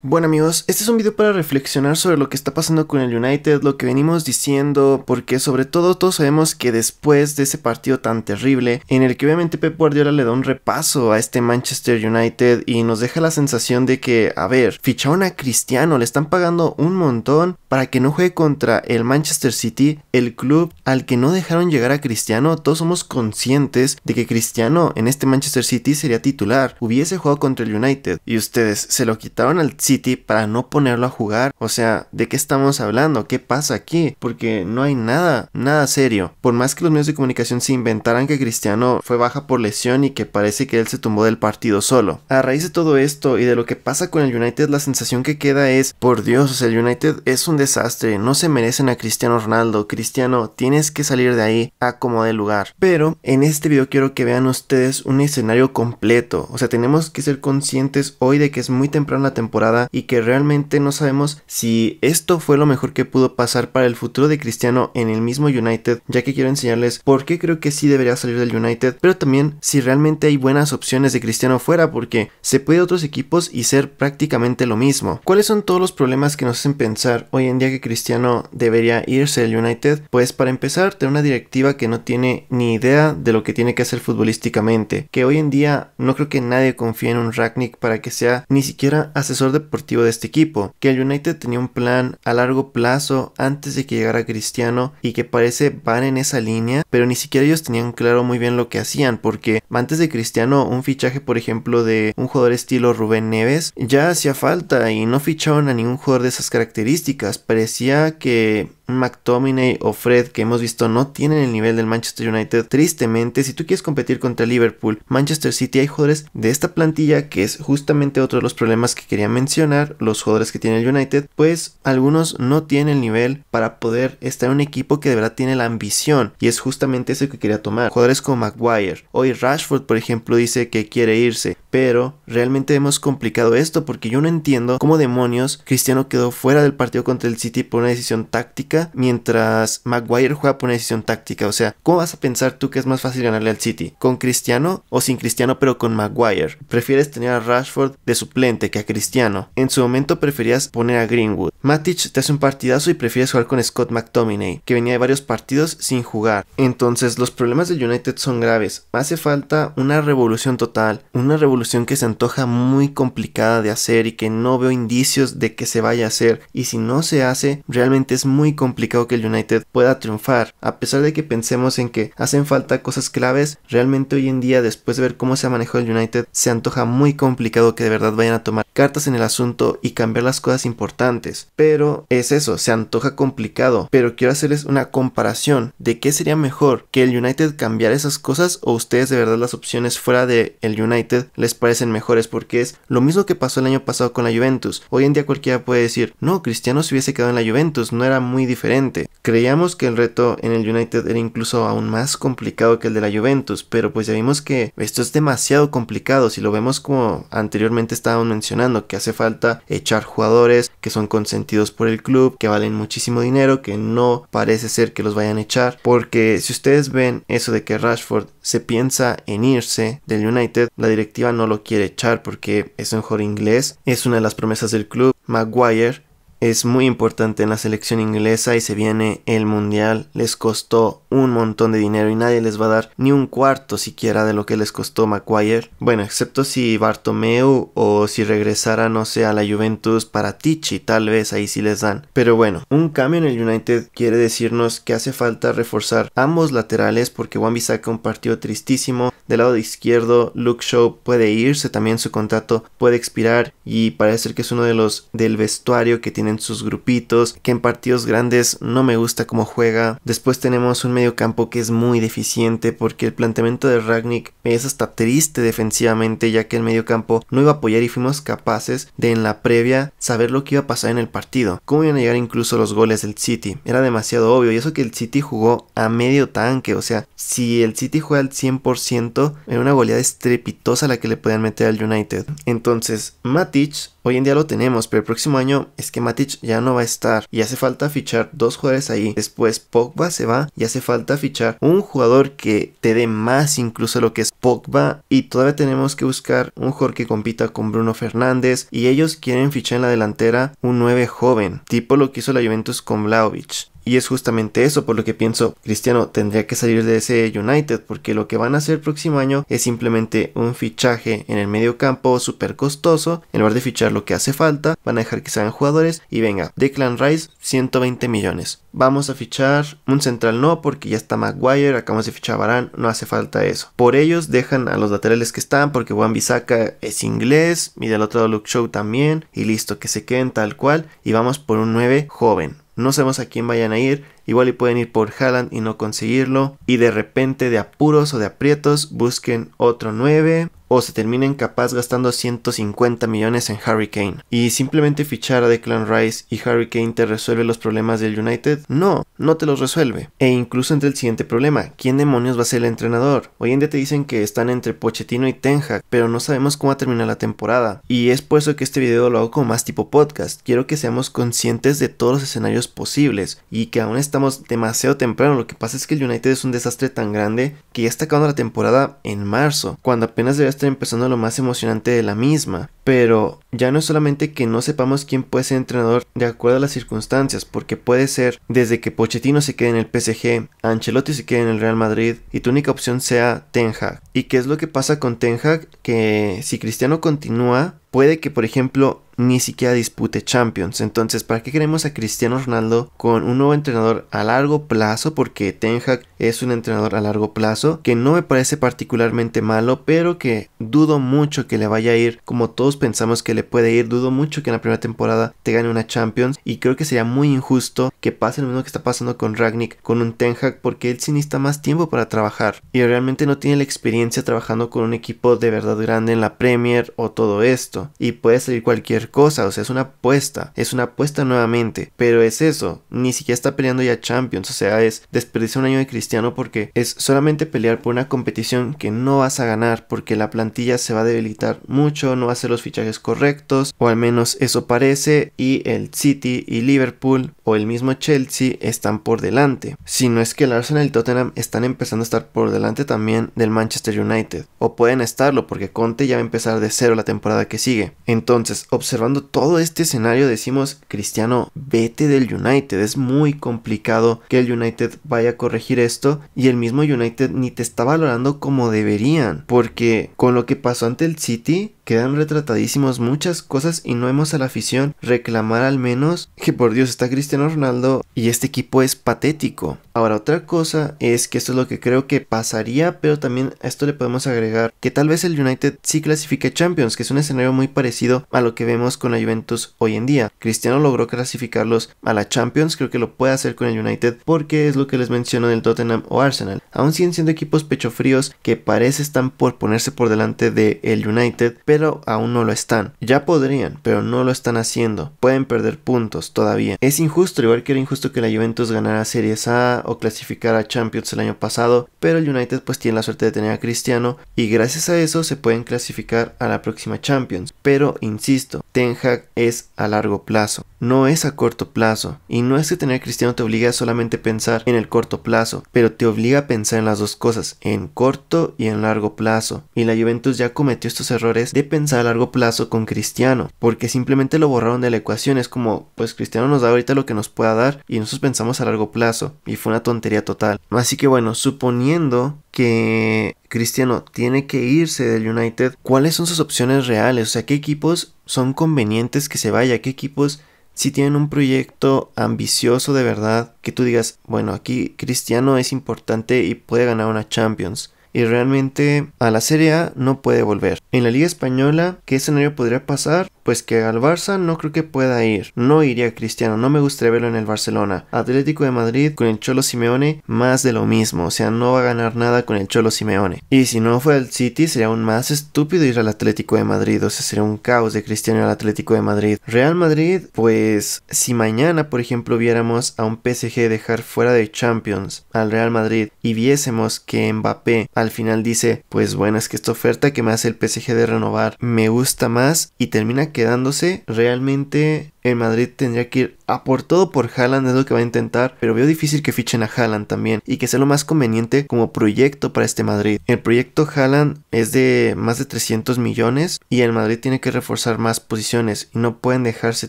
Bueno amigos, este es un video para reflexionar sobre lo que está pasando con el United, lo que venimos diciendo, porque sobre todo todos sabemos que después de ese partido tan terrible, en el que obviamente Pep Guardiola le da un repaso a este Manchester United y nos deja la sensación de que, a ver, ficharon a Cristiano, le están pagando un montón para que no juegue contra el Manchester City, el club al que no dejaron llegar a Cristiano, todos somos conscientes de que Cristiano en este Manchester City sería titular, hubiese jugado contra el United y ustedes se lo quitaron al City para no ponerlo a jugar. O sea, ¿de qué estamos hablando? ¿Qué pasa aquí? Porque no hay nada, nada serio. Por más que los medios de comunicación se inventaran que Cristiano fue baja por lesión y que parece que él se tumbó del partido solo. A raíz de todo esto y de lo que pasa con el United, la sensación que queda es, por Dios, o sea, el United es un desastre, no se merecen a Cristiano Ronaldo. Cristiano, tienes que salir de ahí a como lugar. Pero en este video quiero que vean ustedes un escenario completo. O sea, tenemos que ser conscientes hoy de que es muy temprano la temporada y que realmente no sabemos si esto fue lo mejor que pudo pasar para el futuro de Cristiano en el mismo United, ya que quiero enseñarles por qué creo que sí debería salir del United, pero también si realmente hay buenas opciones de Cristiano fuera, porque se puede a otros equipos y ser prácticamente lo mismo. ¿Cuáles son todos los problemas que nos hacen pensar hoy en día que Cristiano debería irse del United? Pues para empezar, tener una directiva que no tiene ni idea de lo que tiene que hacer futbolísticamente, que hoy en día no creo que nadie confíe en un Ragnick para que sea ni siquiera asesor de de este equipo, que el United tenía un plan a largo plazo antes de que llegara Cristiano y que parece van en esa línea, pero ni siquiera ellos tenían claro muy bien lo que hacían, porque antes de Cristiano un fichaje por ejemplo de un jugador estilo Rubén Neves ya hacía falta y no ficharon a ningún jugador de esas características, parecía que McTominay o Fred que hemos visto no tienen el nivel del Manchester United. Tristemente, si tú quieres competir contra Liverpool, Manchester City, hay jugadores de esta plantilla que es justamente otro de los problemas que quería mencionar, los jugadores que tiene el United, pues algunos no tienen el nivel para poder estar en un equipo que de verdad tiene la ambición y es justamente eso que quería tomar. Jugadores como Maguire, hoy Rashford por ejemplo dice que quiere irse, pero realmente hemos complicado esto porque yo no entiendo cómo demonios Cristiano quedó fuera del partido contra el City por una decisión táctica mientras Maguire juega por una decisión táctica. O sea, ¿cómo vas a pensar tú que es más fácil ganarle al City? ¿Con Cristiano o sin Cristiano pero con Maguire? ¿Prefieres tener a Rashford de suplente que a Cristiano? En su momento preferías poner a Greenwood. Matic te hace un partidazo y prefieres jugar con Scott McTominay, que venía de varios partidos sin jugar. Entonces los problemas del United son graves. Hace falta una revolución total, una revolución que se antoja muy complicada de hacer y que no veo indicios de que se vaya a hacer. Y si no se hace, realmente es muy complicado que el United pueda triunfar. A pesar de que pensemos en que hacen falta cosas claves, realmente hoy en día, después de ver cómo se ha manejado el United, se antoja muy complicado que de verdad vayan a tomar cartas en el asunto y cambiar las cosas importantes. Pero es eso, se antoja complicado. Pero quiero hacerles una comparación de qué sería mejor que el United cambiara esas cosas o ustedes de verdad las opciones fuera de el United les parecen mejores porque es lo mismo que pasó el año pasado con la Juventus. Hoy en día cualquiera puede decir, no, Cristiano se hubiese quedado en la Juventus, no era muy diferente. Creíamos que el reto en el United era incluso aún más complicado que el de la Juventus, pero pues ya vimos que esto es demasiado complicado si lo vemos como anteriormente estábamos mencionando, que hace falta echar jugadores que son consentidos por el club, que valen muchísimo dinero, que no parece ser que los vayan a echar, porque si ustedes ven eso de que Rashford se piensa en irse del United, la directiva no lo quiere echar porque es un mejor inglés. Es una de las promesas del club. Maguire es muy importante en la selección inglesa y se viene el mundial. Les costó un montón de dinero y nadie les va a dar ni un cuarto siquiera de lo que les costó Maguire. Bueno, excepto si Bartomeu o si regresara, no sé, a la Juventus para Tichi, tal vez ahí sí les dan. Pero bueno, un cambio en el United quiere decirnos que hace falta reforzar ambos laterales porque Wan saca un partido tristísimo. Del lado de izquierdo, Luke Show puede irse, también su contrato puede expirar y parece que es uno de los del vestuario que tiene en sus grupitos, que en partidos grandes no me gusta cómo juega. Después tenemos un medio campo que es muy deficiente porque el planteamiento de Ragnick es hasta triste defensivamente ya que el medio campo no iba a apoyar y fuimos capaces de en la previa saber lo que iba a pasar en el partido, cómo iban a llegar incluso los goles del City. Era demasiado obvio y eso que el City jugó a medio tanque, o sea, si el City juega al 100% era una goleada estrepitosa la que le podían meter al United. Entonces, Matic Hoy en día lo tenemos, pero el próximo año es que Matic ya no va a estar y hace falta fichar dos jugadores ahí. Después Pogba se va y hace falta fichar un jugador que te dé más incluso lo que es Pogba y todavía tenemos que buscar un jugador que compita con Bruno Fernández y ellos quieren fichar en la delantera un 9 joven, tipo lo que hizo la Juventus con Vlaovic. Y es justamente eso por lo que pienso, Cristiano tendría que salir de ese United porque lo que van a hacer próximo año es simplemente un fichaje en el medio campo súper costoso, en lugar de fichar lo que hace falta, van a dejar que salgan jugadores y venga, Declan Rice 120 millones. Vamos a fichar un central no porque ya está Maguire, acabamos de fichar Barán, no hace falta eso. Por ellos dejan a los laterales que están porque Juan Bisaca es inglés y del otro lado Luke Show también y listo, que se queden tal cual y vamos por un 9 joven no sabemos a quién vayan a ir, igual y pueden ir por Haaland y no conseguirlo, y de repente de apuros o de aprietos busquen otro 9 o se terminen capaz gastando 150 millones en Harry Kane. ¿Y simplemente fichar a Clan Rice y Harry Kane te resuelve los problemas del United? No, no te los resuelve. E incluso entre el siguiente problema, ¿quién demonios va a ser el entrenador? Hoy en día te dicen que están entre Pochettino y Ten Hag, pero no sabemos cómo va a terminar la temporada. Y es por eso que este video lo hago como más tipo podcast. Quiero que seamos conscientes de todos los escenarios posibles y que aún estamos demasiado temprano. Lo que pasa es que el United es un desastre tan grande que ya está acabando la temporada en marzo, cuando apenas debes empezando lo más emocionante de la misma. Pero ya no es solamente que no sepamos quién puede ser entrenador de acuerdo a las circunstancias, porque puede ser desde que Pochettino se quede en el PSG, Ancelotti se quede en el Real Madrid y tu única opción sea Ten Hag. ¿Y qué es lo que pasa con Ten Hag? Que si Cristiano continúa, puede que, por ejemplo, ni siquiera dispute Champions. Entonces, ¿para qué queremos a Cristiano Ronaldo con un nuevo entrenador a largo plazo? Porque Ten Hag es un entrenador a largo plazo que no me parece particularmente malo, pero que dudo mucho que le vaya a ir como todos pensamos que le puede ir. Dudo mucho que en la primera temporada te gane una Champions y creo que sería muy injusto que pase lo mismo que está pasando con Ragnick, con un Ten Hag, porque él sí necesita más tiempo para trabajar y realmente no tiene la experiencia trabajando con un equipo de verdad grande en la Premier o todo esto y puede salir cualquier cosa, o sea, es una apuesta, es una apuesta nuevamente, pero es eso, ni siquiera está peleando ya Champions, o sea, es desperdiciar un año de Cristiano porque es solamente pelear por una competición que no vas a ganar porque la plantilla se va a debilitar mucho, no va a hacer los fichajes correctos, o al menos eso parece, y el City y Liverpool o el mismo Chelsea están por delante, si no es que el Arsenal y el Tottenham están empezando a estar por delante también del Manchester United, o pueden estarlo porque Conte ya va a empezar de cero la temporada que sigue entonces, observando todo este escenario, decimos, Cristiano, vete del United. Es muy complicado que el United vaya a corregir esto y el mismo United ni te está valorando como deberían, porque con lo que pasó ante el City, quedan retratadísimos muchas cosas y no vemos a la afición reclamar al menos que por Dios está Cristiano Ronaldo y este equipo es patético. Ahora otra cosa es que esto es lo que creo que pasaría, pero también a esto le podemos agregar que tal vez el United sí clasifique Champions, que es un escenario muy parecido a lo que vemos con la Juventus hoy en día. Cristiano logró clasificarlos a la Champions, creo que lo puede hacer con el United porque es lo que les menciono del Tottenham o Arsenal. Aún siguen siendo equipos pechofríos que parece están por ponerse por delante del United, pero aún no lo están. Ya podrían, pero no lo están haciendo. Pueden perder puntos todavía. Es injusto, igual que era injusto que la Juventus ganara Series A o clasificara a Champions el año pasado, pero el United pues tiene la suerte de tener a Cristiano y gracias a eso se pueden clasificar a la próxima Champions. Pero insisto, Ten Hag es a largo plazo, no es a corto plazo. Y no es que tener a Cristiano te obligue a solamente pensar en el corto plazo, pero te obliga a pensar en las dos cosas, en corto y en largo plazo. Y la Juventus ya cometió estos errores de pensar a largo plazo con Cristiano, porque simplemente lo borraron de la ecuación. Es como, pues Cristiano nos da ahorita lo que nos pueda dar y nosotros pensamos a largo plazo. Y fue una tontería total. Así que bueno, suponiendo que Cristiano tiene que irse del United, ¿cuáles son sus opciones reales? O sea, ¿qué equipos son convenientes que se vaya? ¿Qué equipos si tienen un proyecto ambicioso de verdad, que tú digas, bueno, aquí Cristiano es importante y puede ganar una Champions y realmente a la Serie A no puede volver. En la Liga Española, ¿qué escenario podría pasar? Pues que al Barça no creo que pueda ir. No iría Cristiano, no me gustaría verlo en el Barcelona. Atlético de Madrid con el Cholo Simeone, más de lo mismo. O sea, no va a ganar nada con el Cholo Simeone. Y si no fue al City, sería aún más estúpido ir al Atlético de Madrid. O sea, sería un caos de Cristiano al Atlético de Madrid. Real Madrid, pues si mañana, por ejemplo, viéramos a un PSG dejar fuera de Champions al Real Madrid y viésemos que Mbappé al final dice, pues bueno, es que esta oferta que me hace el PSG de renovar me gusta más y termina quedándose realmente el Madrid tendría que ir a por todo por Haaland, es lo que va a intentar, pero veo difícil que fichen a Haaland también y que sea lo más conveniente como proyecto para este Madrid. El proyecto Haaland es de más de 300 millones y el Madrid tiene que reforzar más posiciones y no pueden dejarse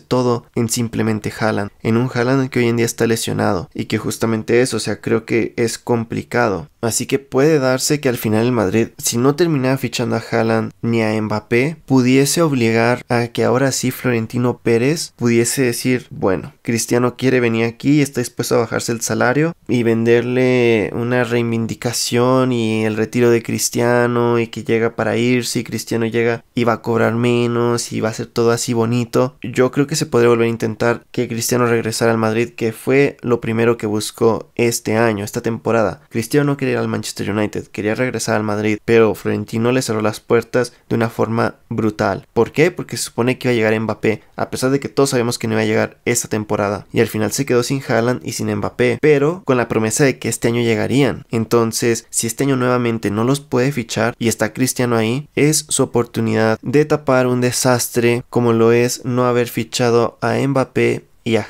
todo en simplemente Haaland, en un Haaland que hoy en día está lesionado y que justamente eso, o sea, creo que es complicado. Así que puede darse que al final el Madrid, si no termina fichando a Haaland ni a Mbappé, pudiese obligar a que ahora sí Florentino Pérez pudiese decir, bueno, Cristiano quiere venir aquí, está dispuesto a bajarse el salario y venderle una reivindicación y el retiro de Cristiano y que llega para ir si Cristiano llega y va a cobrar menos y va a ser todo así bonito. Yo creo que se podría volver a intentar que Cristiano regresara al Madrid, que fue lo primero que buscó este año, esta temporada. Cristiano no quería ir al Manchester United, quería regresar al Madrid, pero Florentino le cerró las puertas de una forma brutal. ¿Por qué? Porque se supone que iba a llegar Mbappé, a pesar de que todos sabemos que no iba a llegar esta temporada. Y al final se quedó sin Haaland y sin Mbappé, pero con la promesa de que este año llegarían. Entonces, si este año nuevamente no los puede fichar y está Cristiano ahí, es su oportunidad de tapar un desastre como lo es no haber fichado a Mbappé y a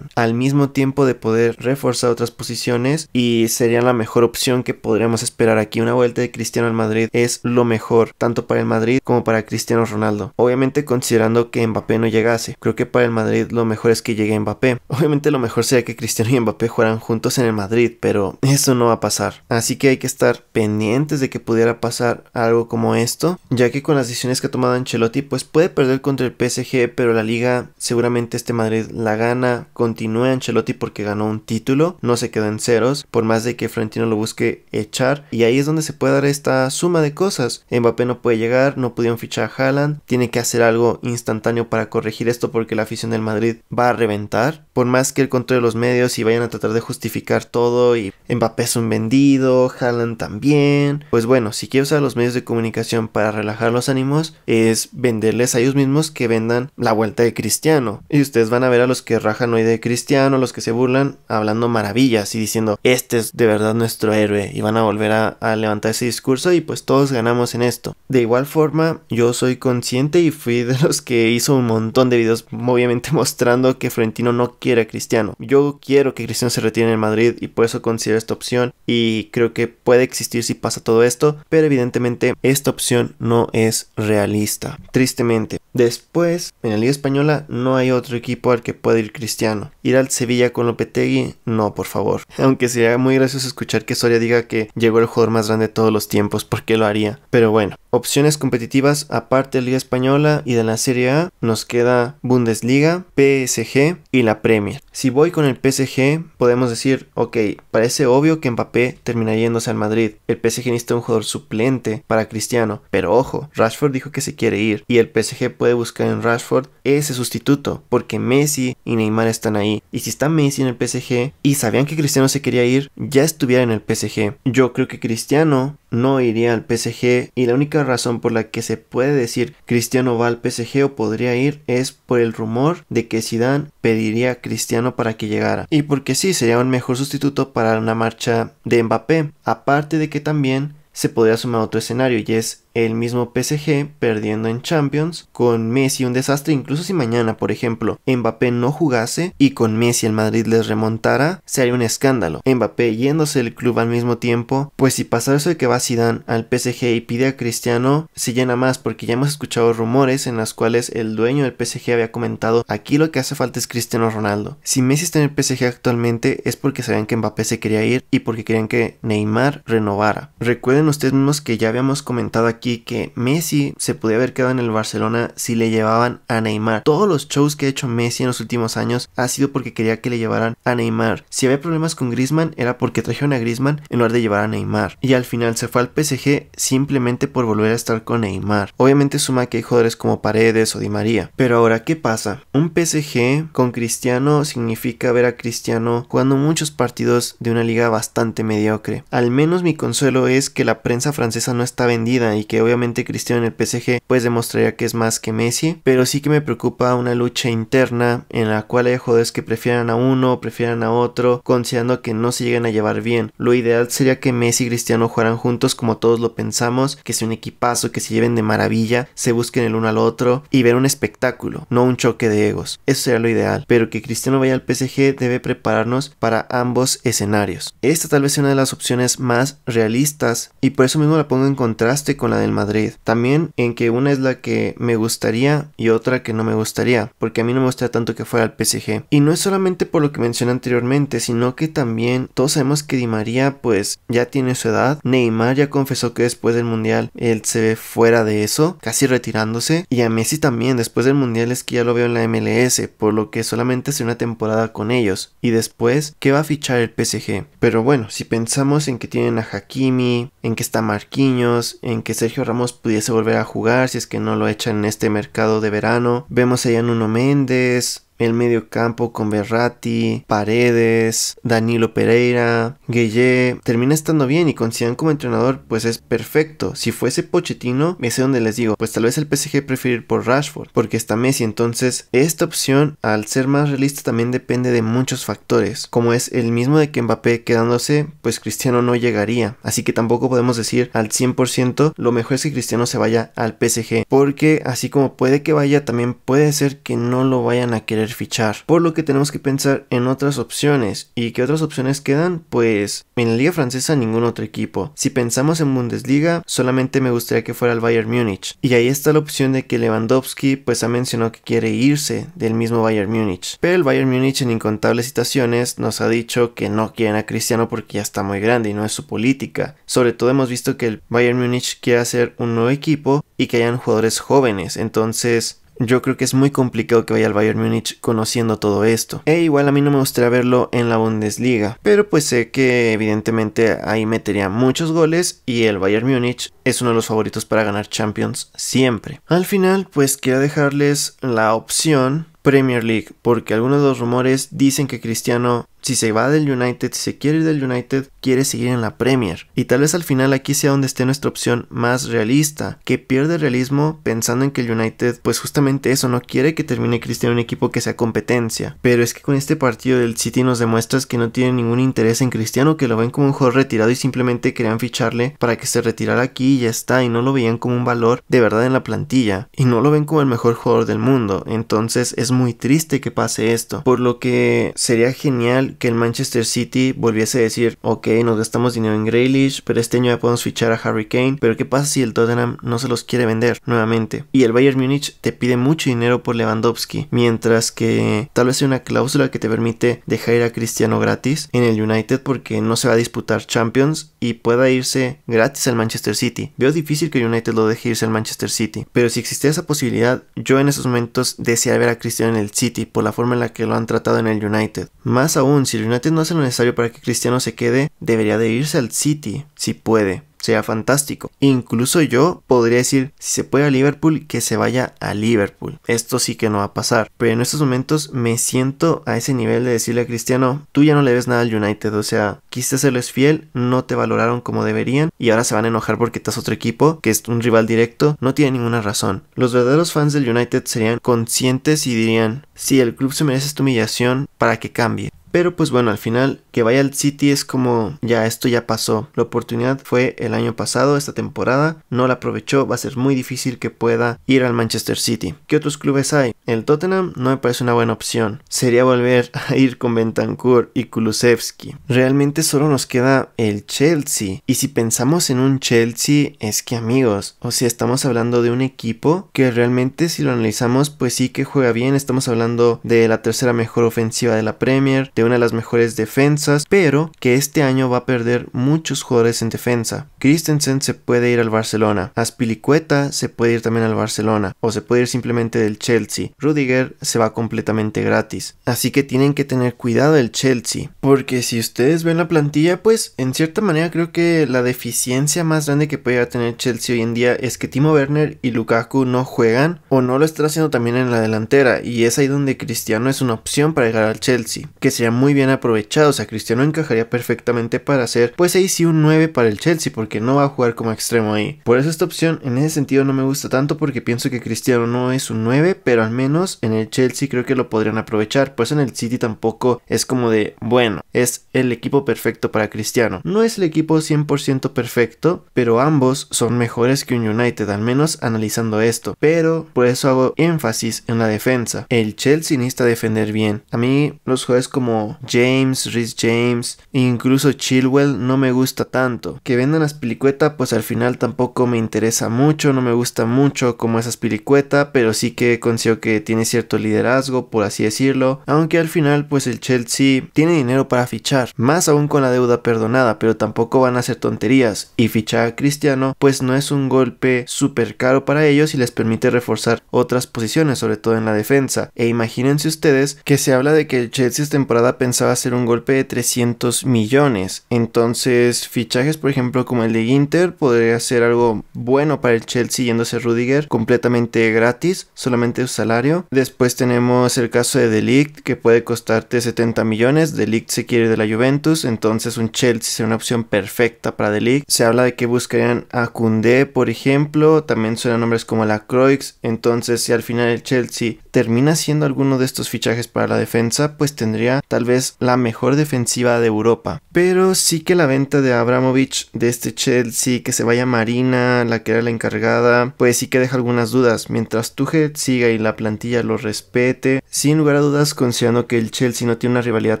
al mismo tiempo de poder reforzar otras posiciones y sería la mejor opción que podríamos esperar aquí. Una vuelta de Cristiano al Madrid es lo mejor, tanto para el Madrid como para Cristiano Ronaldo. Obviamente considerando que Mbappé no llegase, creo que para el Madrid lo mejor es que llegue Mbappé. Obviamente lo mejor sería que Cristiano y Mbappé jugaran juntos en el Madrid, pero eso no va a pasar. Así que hay que estar pendientes de que pudiera pasar algo como esto, ya que con las decisiones que ha tomado Ancelotti, pues puede perder contra el PSG, pero la liga seguramente este Madrid la gana gana, continúe Ancelotti porque ganó un título, no se quedó en ceros, por más de que Florentino lo busque echar. Y ahí es donde se puede dar esta suma de cosas. Mbappé no puede llegar, no pudieron fichar a Haaland, tiene que hacer algo instantáneo para corregir esto porque la afición del Madrid va a reventar. Por más que el control de los medios y vayan a tratar de justificar todo y Mbappé es un vendido, Haaland también. Pues bueno, si quiere usar los medios de comunicación para relajar los ánimos, es venderles a ellos mismos que vendan la vuelta de Cristiano. Y ustedes van a ver a los que no hay de Cristiano, los que se burlan, hablando maravillas y diciendo, este es de verdad nuestro héroe y van a volver a, levantar ese discurso y pues todos ganamos en esto. De igual forma, yo soy consciente y fui de los que hizo un montón de videos, obviamente mostrando que Florentino no quiere a Cristiano. Yo quiero que Cristiano se retire en Madrid y por eso considero esta opción y creo que puede existir si pasa todo esto, pero evidentemente esta opción no es realista, tristemente. Después, en la Liga Española no hay otro equipo al que puede Cristiano. Ir al Sevilla con Lopetegui, no, por favor. Aunque sería muy gracioso escuchar que Soria diga que llegó el jugador más grande de todos los tiempos, porque lo haría. Pero bueno, opciones competitivas aparte de Liga Española y de la Serie A, nos queda Bundesliga, PSG y la Premier. Si voy con el PSG, podemos decir, ok, parece obvio que Mbappé termina yéndose al Madrid. El PSG necesita un jugador suplente para Cristiano, pero ojo, Rashford dijo que se quiere ir y el PSG puede buscar en Rashford ese sustituto, porque Messi y Neymar están ahí. Y si está Messi en el PSG y sabían que Cristiano se quería ir, ya estuviera en el PSG. Yo creo que Cristiano no iría al PSG y la única razón por la que se puede decir Cristiano va al PSG o podría ir es por el rumor de que Zidane pediría a Cristiano para que llegara y porque sí sería un mejor sustituto para una marcha de Mbappé aparte de que también se podría sumar otro escenario y es el mismo PSG perdiendo en Champions, con Messi un desastre, incluso si mañana, por ejemplo, Mbappé no jugase y con Messi el Madrid les remontara, sería un escándalo. Mbappé yéndose del club al mismo tiempo, pues si pasara eso de que va Zidane al PSG y pide a Cristiano, se llena más porque ya hemos escuchado rumores en las cuales el dueño del PSG había comentado, aquí lo que hace falta es Cristiano Ronaldo. Si Messi está en el PSG actualmente es porque sabían que Mbappé se quería ir y porque querían que Neymar renovara. Recuerden ustedes mismos que ya habíamos comentado que Messi se podía haber quedado en el Barcelona si le llevaban a Neymar. Todos los shows que ha hecho Messi en los últimos años ha sido porque quería que le llevaran a Neymar. Si había problemas con Griezmann era porque trajeron a Griezmann en lugar de llevar a Neymar. Y al final se fue al PSG simplemente por volver a estar con Neymar. Obviamente suma que hay jugadores como Paredes o Di María. Pero ahora, ¿qué pasa? Un PSG con Cristiano significa ver a Cristiano jugando muchos partidos de una liga bastante mediocre. Al menos mi consuelo es que la prensa francesa no está vendida y que obviamente Cristiano en el PSG pues demostraría que es más que Messi, pero sí que me preocupa una lucha interna en la cual hay jugadores que prefieran a uno, prefieran a otro, considerando que no se lleguen a llevar bien. Lo ideal sería que Messi y Cristiano jugaran juntos como todos lo pensamos, que sea un equipazo, que se lleven de maravilla, se busquen el uno al otro y ver un espectáculo, no un choque de egos. Eso sería lo ideal, pero que Cristiano vaya al PSG debe prepararnos para ambos escenarios. Esta tal vez sea una de las opciones más realistas y por eso mismo la pongo en contraste con la del Madrid. También en que una es la que me gustaría y otra que no me gustaría, porque a mí no me gustaría tanto que fuera al PSG. Y no es solamente por lo que mencioné anteriormente, sino que también todos sabemos que Di María pues ya tiene su edad. Neymar ya confesó que después del Mundial él se ve fuera de eso, casi retirándose. Y a Messi también, después del Mundial es que ya lo veo en la MLS, por lo que solamente hace una temporada con ellos. Y después, ¿qué va a fichar el PSG? Pero bueno, si pensamos en que tienen a Hakimi, en que está Marquinhos, en que se Sergio Ramos pudiese volver a jugar si es que no lo echa en este mercado de verano. Vemos a uno Méndez, el medio campo con Berratti, Paredes, Danilo Pereira, Gueye. Termina estando bien y con como entrenador pues es perfecto. Si fuese Pochettino, sé donde les digo, pues tal vez el PSG preferir por Rashford, porque está Messi. Entonces esta opción al ser más realista también depende de muchos factores, como es el mismo de que Mbappé quedándose pues Cristiano no llegaría. Así que tampoco podemos decir al 100% lo mejor es que Cristiano se vaya al PSG, porque así como puede que vaya, también puede ser que no lo vayan a querer fichar. Por lo que tenemos que pensar en otras opciones. ¿Y qué otras opciones quedan? Pues en la Liga Francesa ningún otro equipo. Si pensamos en Bundesliga, solamente me gustaría que fuera el Bayern Múnich. Y ahí está la opción de que Lewandowski pues ha mencionado que quiere irse del mismo Bayern Múnich. Pero el Bayern Múnich en incontables situaciones nos ha dicho que no quieren a Cristiano porque ya está muy grande y no es su política. Sobre todo hemos visto que el Bayern Múnich quiere hacer un nuevo equipo y que hayan jugadores jóvenes. Entonces yo creo que es muy complicado que vaya al Bayern Múnich conociendo todo esto. E igual a mí no me gustaría verlo en la Bundesliga, pero pues sé que evidentemente ahí metería muchos goles y el Bayern Múnich es uno de los favoritos para ganar Champions siempre. Al final, pues quiero dejarles la opción Premier League, porque algunos de los rumores dicen que Cristiano si se va del United, si se quiere ir del United, quiere seguir en la Premier. Y tal vez al final aquí sea donde esté nuestra opción más realista, que pierde realismo pensando en que el United, pues justamente eso, no quiere que termine Cristiano en un equipo que sea competencia. Pero es que con este partido del City nos demuestras que no tienen ningún interés en Cristiano, que lo ven como un jugador retirado y simplemente querían ficharle para que se retirara aquí y ya está, y no lo veían como un valor de verdad en la plantilla, y no lo ven como el mejor jugador del mundo. Entonces es muy triste que pase esto, por lo que sería genial que el Manchester City volviese a decir, ok, nos gastamos dinero en Grealish, pero este año ya podemos fichar a Harry Kane, pero ¿qué pasa si el Tottenham no se los quiere vender nuevamente? Y el Bayern Múnich te pide mucho dinero por Lewandowski, mientras que tal vez hay una cláusula que te permite dejar ir a Cristiano gratis en el United porque no se va a disputar Champions y pueda irse gratis al Manchester City. Veo difícil que el United lo deje irse al Manchester City, pero si existiera esa posibilidad, yo en esos momentos desearía ver a Cristiano en el City por la forma en la que lo han tratado en el United. Más aún si el United no hace lo necesario para que Cristiano se quede. Debería de irse al City, si puede. Sería fantástico. Incluso yo podría decir, si se puede a Liverpool, que se vaya a Liverpool. Esto sí que no va a pasar. Pero en estos momentos me siento a ese nivel de decirle a Cristiano, tú ya no le ves nada al United. O sea, quisiste serles fiel, no te valoraron como deberían y ahora se van a enojar porque estás otro equipo, que es un rival directo. No tiene ninguna razón. Los verdaderos fans del United serían conscientes y dirían, si el club se merece esta humillación, para que cambie. Pero pues bueno, al final que vaya al City es como ya esto ya pasó. La oportunidad fue el año pasado, esta temporada, no la aprovechó, va a ser muy difícil que pueda ir al Manchester City. ¿Qué otros clubes hay? El Tottenham no me parece una buena opción. Sería volver a ir con Bentancur y Kulusevski. Realmente solo nos queda el Chelsea. Y si pensamos en un Chelsea, es que amigos, o si estamos hablando de un equipo que realmente si lo analizamos, pues sí que juega bien. Estamos hablando de la tercera mejor ofensiva de la Premier una de las mejores defensas, pero que este año va a perder muchos jugadores en defensa. Christensen se puede ir al Barcelona, Aspilicueta se puede ir también al Barcelona, o se puede ir simplemente del Chelsea. Rudiger se va completamente gratis. Así que tienen que tener cuidado el Chelsea, porque si ustedes ven la plantilla, pues en cierta manera creo que la deficiencia más grande que puede tener Chelsea hoy en día es que Timo Werner y Lukaku no juegan o no lo están haciendo también en la delantera, y es ahí donde Cristiano es una opción para llegar al Chelsea, que se muy bien aprovechado. O sea, Cristiano encajaría perfectamente para hacer, pues ahí sí un 9 para el Chelsea, porque no va a jugar como extremo ahí. Por eso esta opción en ese sentido no me gusta tanto, porque pienso que Cristiano no es un 9, pero al menos en el Chelsea creo que lo podrían aprovechar. Pues en el City tampoco es como de, bueno, es el equipo perfecto para Cristiano. No es el equipo 100% perfecto, pero ambos son mejores que un United, al menos analizando esto. Pero por eso hago énfasis en la defensa. El Chelsea necesita defender bien. A mí los jueves como James, Rhys James, incluso Chilwell no me gusta tanto. Que vendan las Spilicueta, pues al final tampoco me interesa mucho, no me gusta mucho como esas Spilicueta, pero sí que considero que tiene cierto liderazgo, por así decirlo, aunque al final pues el Chelsea tiene dinero para fichar, más aún con la deuda perdonada, pero tampoco van a hacer tonterías y fichar a Cristiano pues no es un golpe súper caro para ellos y les permite reforzar otras posiciones, sobre todo en la defensa. E imagínense ustedes que se habla de que el Chelsea es temporada pensaba hacer un golpe de 300 millones. Entonces, fichajes, por ejemplo, como el de Inter podría ser algo bueno para el Chelsea yéndose a Rudiger, completamente gratis, solamente su salario. Después tenemos el caso de Delict, que puede costarte 70 millones. Delict se quiere de la Juventus, entonces un Chelsea sería una opción perfecta para Delict. Se habla de que buscarían a Kunde, por ejemplo, también suenan nombres como la Croix. Entonces, si al final el Chelsea termina siendo alguno de estos fichajes para la defensa, pues tendría tal vez la mejor defensiva de Europa. Pero sí que la venta de Abramovich, de este Chelsea, que se vaya Marina, la que era la encargada, pues sí que deja algunas dudas. Mientras Tuchel siga y la plantilla lo respete, sin lugar a dudas, considerando que el Chelsea no tiene una rivalidad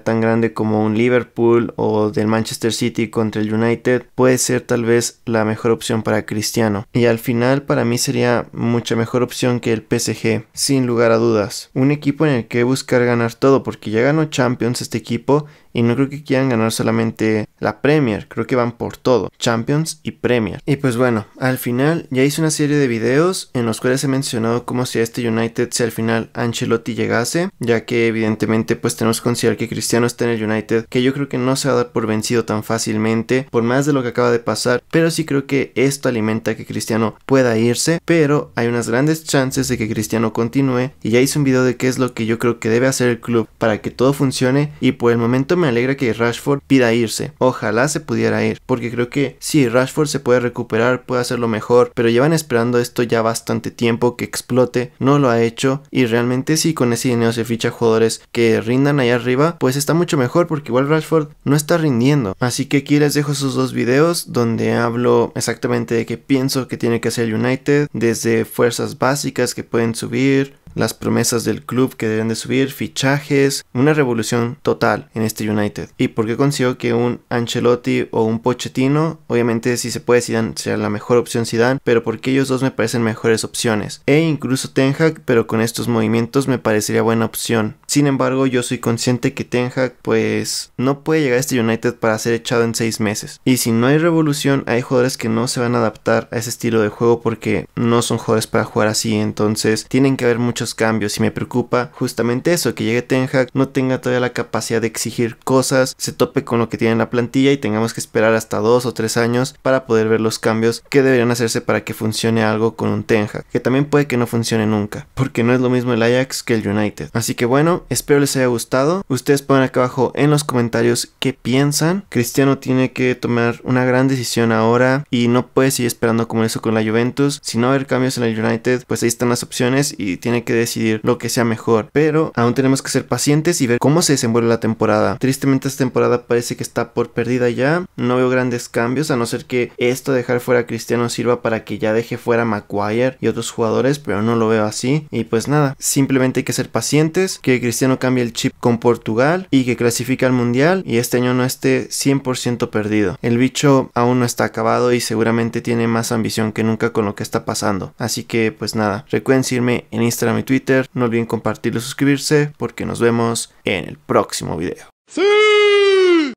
tan grande como un Liverpool o del Manchester City contra el United, puede ser tal vez la mejor opción para Cristiano. Y al final, para mí sería mucha mejor opción que el PSG, sin lugar a dudas. Un equipo en el que buscar ganar todo, porque ya ganó Champions este equipo, y no creo que quieran ganar solamente la Premier, creo que van por todo, Champions y Premier. Y pues bueno, al final ya hice una serie de videos en los cuales he mencionado cómo si este United si al final Ancelotti llegase, ya que evidentemente pues tenemos que considerar que Cristiano está en el United, que yo creo que no se va a dar por vencido tan fácilmente, por más de lo que acaba de pasar, pero sí creo que esto alimenta que Cristiano pueda irse, pero hay unas grandes chances de que Cristiano continúe y ya hice un video de qué es lo que yo creo que debe hacer el club para que todo funcione y por el momento me alegra que Rashford pida irse. Ojalá se pudiera ir, porque creo que si Rashford se puede recuperar, puede hacerlo mejor, pero llevan esperando esto ya bastante tiempo que explote, no lo ha hecho y realmente si con ese dinero se ficha jugadores que rindan ahí arriba, pues está mucho mejor porque igual Rashford no está rindiendo. Así que aquí les dejo sus dos videos donde hablo exactamente de qué pienso que tiene que hacer United, desde fuerzas básicas que pueden subir, las promesas del club que deben de subir, fichajes, una revolución total en este United. ¿Y por qué consigo que un Ancelotti o un Pochettino, obviamente si se puede Zidane sería la mejor opción Zidane, pero porque ellos dos me parecen mejores opciones. E incluso Ten Hag, pero con estos movimientos me parecería buena opción sin embargo, yo soy consciente que Ten Hag pues no puede llegar a este United para ser echado en seis meses. Y si no hay revolución, hay jugadores que no se van a adaptar a ese estilo de juego porque no son jugadores para jugar así. Entonces tienen que haber muchos cambios y me preocupa justamente eso, que llegue Ten Hag, no tenga todavía la capacidad de exigir cosas, se tope con lo que tiene en la plantilla y tengamos que esperar hasta dos o tres años para poder ver los cambios que deberían hacerse para que funcione algo con un Ten Hag. Que también puede que no funcione nunca, porque no es lo mismo el Ajax que el United. Así que bueno, Espero les haya gustado. Ustedes ponen acá abajo en los comentarios qué piensan. Cristiano tiene que tomar una gran decisión ahora y no puede seguir esperando como eso con la Juventus. Si no haber cambios en la United, pues ahí están las opciones y tiene que decidir lo que sea mejor. Pero aún tenemos que ser pacientes y ver cómo se desenvuelve la temporada. Tristemente esta temporada parece que está por perdida ya. No veo grandes cambios a no ser que esto dejar fuera a Cristiano sirva para que ya deje fuera a Maguire y otros jugadores, pero no lo veo así. Y pues nada, simplemente hay que ser pacientes, que Cristiano cambia el chip con Portugal y que clasifica al Mundial y este año no esté 100% perdido. El bicho aún no está acabado y seguramente tiene más ambición que nunca con lo que está pasando. Así que pues nada, recuerden seguirme en Instagram y Twitter, no olviden compartirlo y suscribirse porque nos vemos en el próximo video.